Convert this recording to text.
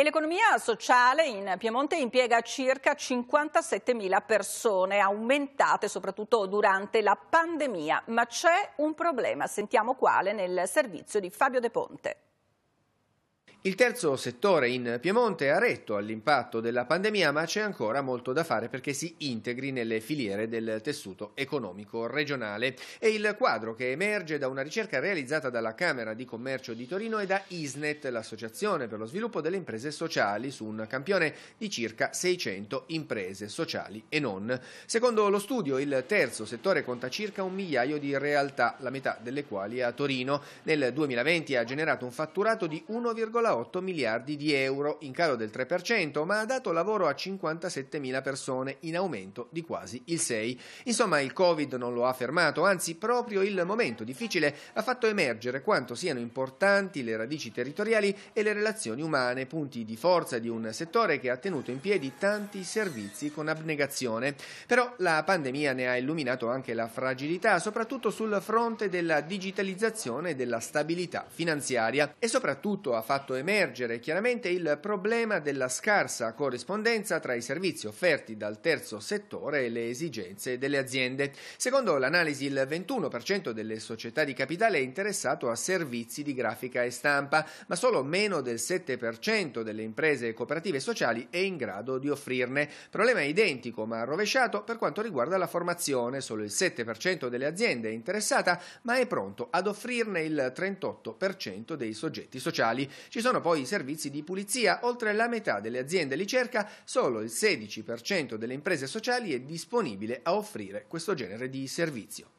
E l'economia sociale in Piemonte impiega circa 57.000 persone, aumentate soprattutto durante la pandemia. Ma c'è un problema, sentiamo quale nel servizio di Fabio De Ponte. Il terzo settore in Piemonte ha retto all'impatto della pandemia, ma c'è ancora molto da fare perché si integri nelle filiere del tessuto economico regionale. È il quadro che emerge da una ricerca realizzata dalla Camera di Commercio di Torino e da ISNET, l'Associazione per lo sviluppo delle imprese sociali, su un campione di circa 600 imprese sociali e non. Secondo lo studio, il terzo settore conta circa un migliaio di realtà, la metà delle quali a Torino. Nel 2020 ha generato un fatturato di 1,5 1,8 miliardi di euro, in calo del 3%, ma ha dato lavoro a 57 mila persone, in aumento di quasi il 6%. Insomma, il Covid non lo ha fermato, anzi proprio il momento difficile ha fatto emergere quanto siano importanti le radici territoriali e le relazioni umane, punti di forza di un settore che ha tenuto in piedi tanti servizi con abnegazione. Però la pandemia ne ha illuminato anche la fragilità, soprattutto sul fronte della digitalizzazione e della stabilità finanziaria e soprattutto ha fatto fatto emergere chiaramente il problema della scarsa corrispondenza tra i servizi offerti dal terzo settore e le esigenze delle aziende. Secondo l'analisi il 21% delle società di capitale è interessato a servizi di grafica e stampa, ma solo meno del 7% delle imprese cooperative sociali è in grado di offrirne. Problema identico ma rovesciato per quanto riguarda la formazione, solo il 7% delle aziende è interessata, ma è pronto ad offrirne il 38% dei soggetti sociali. Ci sono poi i servizi di pulizia, oltre la metà delle aziende li cerca, solo il 16% delle imprese sociali è disponibile a offrire questo genere di servizio.